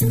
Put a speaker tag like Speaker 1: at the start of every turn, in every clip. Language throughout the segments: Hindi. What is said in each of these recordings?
Speaker 1: जय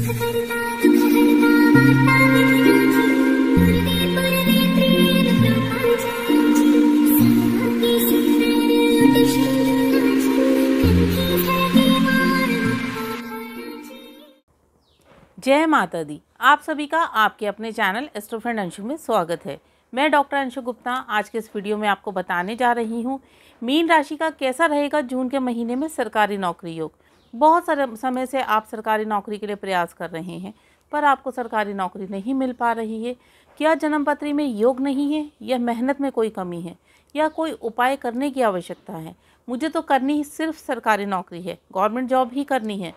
Speaker 1: माता दी आप सभी का आपके अपने चैनल एस्ट्रोफ्रेंड अंशु में स्वागत है मैं डॉक्टर अंशु गुप्ता आज के इस वीडियो में आपको बताने जा रही हूँ मीन राशि का कैसा रहेगा जून के महीने में सरकारी नौकरी योग बहुत सारे समय से आप सरकारी नौकरी के लिए प्रयास कर रहे हैं पर आपको सरकारी नौकरी नहीं मिल पा रही है क्या जन्मपत्री में योग नहीं है या मेहनत में कोई कमी है या कोई उपाय करने की आवश्यकता है मुझे तो करनी सिर्फ सरकारी नौकरी है गवर्नमेंट जॉब ही करनी है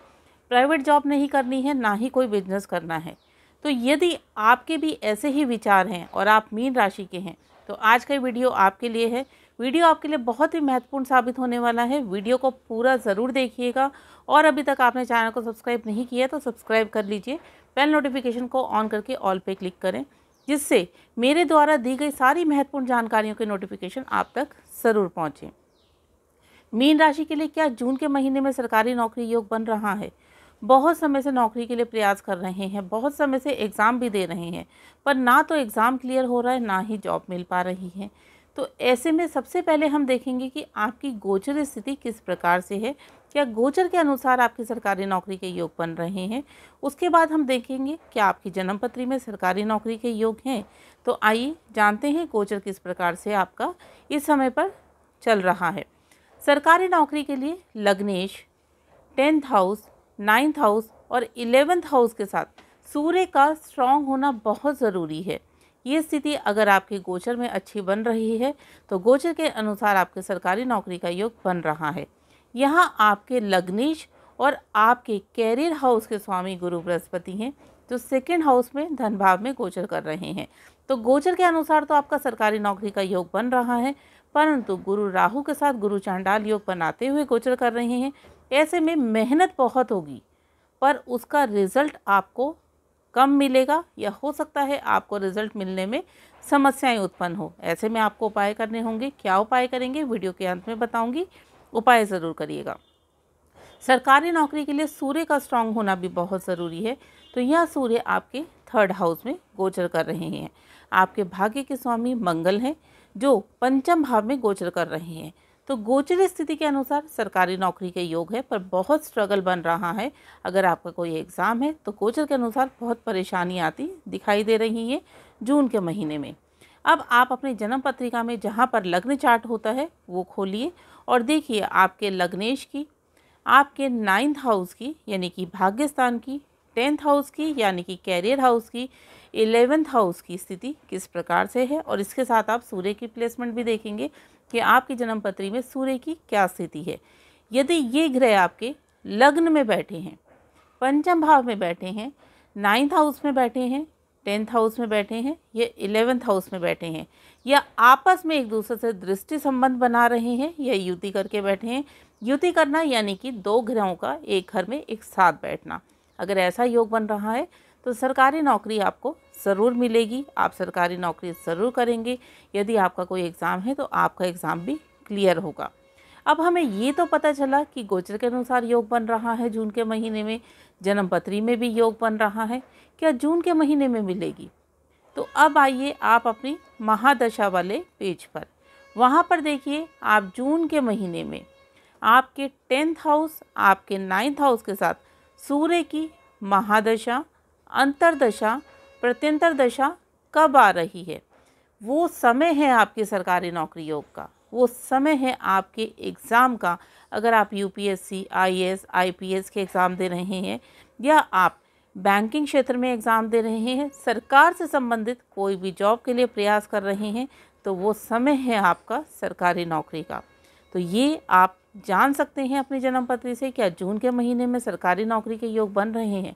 Speaker 1: प्राइवेट जॉब नहीं करनी है ना ही कोई बिजनेस करना है तो यदि आपके भी ऐसे ही विचार हैं और आप मीन राशि के हैं तो आज का वीडियो आपके लिए है वीडियो आपके लिए बहुत ही महत्वपूर्ण साबित होने वाला है वीडियो को पूरा ज़रूर देखिएगा और अभी तक आपने चैनल को सब्सक्राइब नहीं किया तो सब्सक्राइब कर लीजिए बेल नोटिफिकेशन को ऑन करके ऑल पे क्लिक करें जिससे मेरे द्वारा दी गई सारी महत्वपूर्ण जानकारियों के नोटिफिकेशन आप तक ज़रूर पहुँचें मीन राशि के लिए क्या जून के महीने में सरकारी नौकरी योग बन रहा है बहुत समय से नौकरी के लिए प्रयास कर रहे हैं बहुत समय से एग्ज़ाम भी दे रहे हैं पर ना तो एग्ज़ाम क्लियर हो रहा है ना ही जॉब मिल पा रही है तो ऐसे में सबसे पहले हम देखेंगे कि आपकी गोचर स्थिति किस प्रकार से है क्या गोचर के अनुसार आपकी सरकारी नौकरी के योग बन रहे हैं उसके बाद हम देखेंगे क्या आपकी जन्मपत्री में सरकारी नौकरी के योग हैं तो आइए जानते हैं गोचर किस प्रकार से आपका इस समय पर चल रहा है सरकारी नौकरी के लिए लग्नेश टेंथ हाउस नाइन्थ हाउस और इलेवेंथ हाउस के साथ सूर्य का स्ट्रांग होना बहुत ज़रूरी है ये स्थिति अगर आपके गोचर में अच्छी बन रही है तो गोचर के अनुसार आपके सरकारी नौकरी का योग बन रहा है यहाँ आपके लग्नेश और आपके कैरियर हाउस के स्वामी गुरु बृहस्पति हैं जो सेकेंड हाउस में धन भाव में गोचर कर रहे हैं तो गोचर के अनुसार तो आपका सरकारी नौकरी का योग बन रहा है परंतु गुरु राहु के साथ गुरु चांडाल योग बनाते हुए गोचर कर रहे हैं ऐसे में मेहनत बहुत होगी पर उसका रिजल्ट आपको कम मिलेगा या हो सकता है आपको रिजल्ट मिलने में समस्याएं उत्पन्न हो ऐसे में आपको उपाय करने होंगे क्या उपाय करेंगे वीडियो के अंत में बताऊंगी उपाय ज़रूर करिएगा सरकारी नौकरी के लिए सूर्य का स्ट्रांग होना भी बहुत ज़रूरी है तो यह सूर्य आपके थर्ड हाउस में गोचर कर रहे हैं आपके भाग्य के स्वामी मंगल हैं जो पंचम भाव में गोचर कर रहे हैं तो गोचर स्थिति के अनुसार सरकारी नौकरी के योग है पर बहुत स्ट्रगल बन रहा है अगर आपका कोई एग्ज़ाम है तो गोचर के अनुसार बहुत परेशानी आती दिखाई दे रही है जून के महीने में अब आप अपने जन्म पत्रिका में जहाँ पर लग्न चार्ट होता है वो खोलिए और देखिए आपके लग्नेश की आपके नाइन्थ हाउस की यानी कि भाग्यस्थान की टेंथ हाउस की यानी कि कैरियर हाउस की एलेवेंथ हाउस की स्थिति किस प्रकार से है और इसके साथ आप सूर्य की प्लेसमेंट भी देखेंगे कि आपकी जन्मपत्री में सूर्य की क्या स्थिति है यदि ये ग्रह आपके लग्न में बैठे हैं पंचम भाव में बैठे हैं नाइन्थ हाउस में बैठे हैं टेंथ हाउस में बैठे हैं या इलेवेंथ हाउस में बैठे हैं या आपस में एक दूसरे से दृष्टि संबंध बना रहे हैं या युति करके बैठे हैं युति करना यानी कि दो ग्रहों का एक घर में एक साथ बैठना अगर ऐसा योग बन रहा है तो सरकारी नौकरी आपको ज़रूर मिलेगी आप सरकारी नौकरी ज़रूर करेंगे यदि आपका कोई एग्ज़ाम है तो आपका एग्ज़ाम भी क्लियर होगा अब हमें ये तो पता चला कि गोचर के अनुसार योग बन रहा है जून के महीने में जन्म पत्री में भी योग बन रहा है क्या जून के महीने में मिलेगी तो अब आइए आप अपनी महादशा वाले पेज पर वहाँ पर देखिए आप जून के महीने में आपके टेंथ हाउस आपके नाइन्थ हाउस के साथ सूर्य की महादशा अंतरदशा प्रत्यंतर दशा कब आ रही है वो समय है आपकी सरकारी नौकरी योग का वो समय है आपके एग्ज़ाम का अगर आप यूपीएससी, आईएएस, आईपीएस के एग्ज़ाम दे रहे हैं या आप बैंकिंग क्षेत्र में एग्ज़ाम दे रहे हैं सरकार से संबंधित कोई भी जॉब के लिए प्रयास कर रहे हैं तो वो समय है आपका सरकारी नौकरी का तो ये आप जान सकते हैं अपनी जन्म से क्या जून के महीने में सरकारी नौकरी के योग बन रहे हैं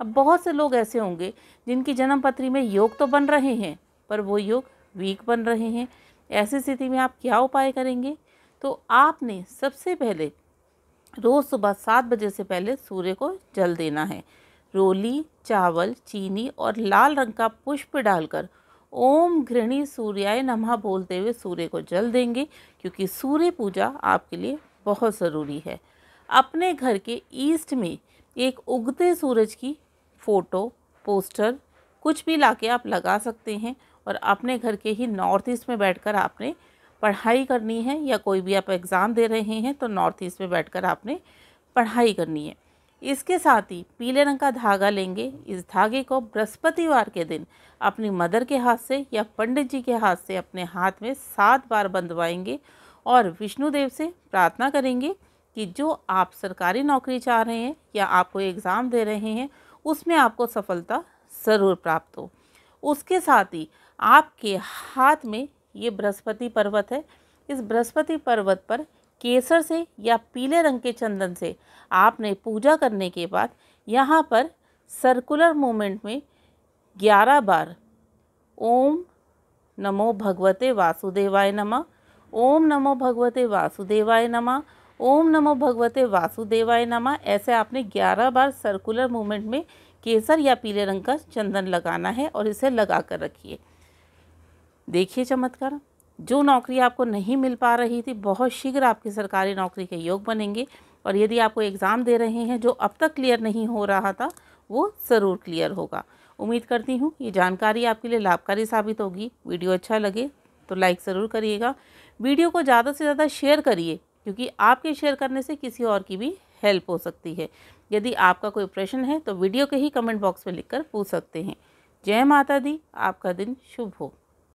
Speaker 1: अब बहुत से लोग ऐसे होंगे जिनकी जन्मपत्री में योग तो बन रहे हैं पर वो योग वीक बन रहे हैं ऐसी स्थिति में आप क्या उपाय करेंगे तो आपने सबसे पहले रोज़ सुबह सात बजे से पहले सूर्य को जल देना है रोली चावल चीनी और लाल रंग का पुष्प डालकर ओम घृणी सूर्याय नमः बोलते हुए सूर्य को जल देंगे क्योंकि सूर्य पूजा आपके लिए बहुत ज़रूरी है अपने घर के ईस्ट में एक उगते सूरज की फ़ोटो पोस्टर कुछ भी लाके आप लगा सकते हैं और अपने घर के ही नॉर्थ ईस्ट में बैठकर आपने पढ़ाई करनी है या कोई भी आप एग्ज़ाम दे रहे हैं तो नॉर्थ ईस्ट में बैठकर आपने पढ़ाई करनी है इसके साथ ही पीले रंग का धागा लेंगे इस धागे को बृहस्पतिवार के दिन अपनी मदर के हाथ से या पंडित जी के हाथ से अपने हाथ में सात बार बंधवाएंगे और विष्णु देव से प्रार्थना करेंगे कि जो आप सरकारी नौकरी चाह रहे हैं या आप कोई एग्ज़ाम दे रहे हैं उसमें आपको सफलता ज़रूर प्राप्त हो उसके साथ ही आपके हाथ में ये बृहस्पति पर्वत है इस बृहस्पति पर्वत पर केसर से या पीले रंग के चंदन से आपने पूजा करने के बाद यहाँ पर सर्कुलर मोमेंट में ग्यारह बार ओम नमो भगवते वासुदेवाय नमः ओम नमो भगवते वासुदेवाय नमः ओम नमो भगवते वासुदेवाय नमः ऐसे आपने 11 बार सर्कुलर मूवमेंट में केसर या पीले रंग का चंदन लगाना है और इसे लगा कर रखिए देखिए चमत्कार जो नौकरी आपको नहीं मिल पा रही थी बहुत शीघ्र आपकी सरकारी नौकरी के योग बनेंगे और यदि आपको एग्ज़ाम दे रहे हैं जो अब तक क्लियर नहीं हो रहा था वो ज़रूर क्लियर होगा उम्मीद करती हूँ ये जानकारी आपके लिए लाभकारी साबित होगी वीडियो अच्छा लगे तो लाइक ज़रूर करिएगा वीडियो को ज़्यादा से ज़्यादा शेयर करिए क्योंकि आपके शेयर करने से किसी और की भी हेल्प हो सकती है यदि आपका कोई प्रश्न है तो वीडियो के ही कमेंट बॉक्स में लिखकर पूछ सकते हैं जय माता दी आपका दिन शुभ हो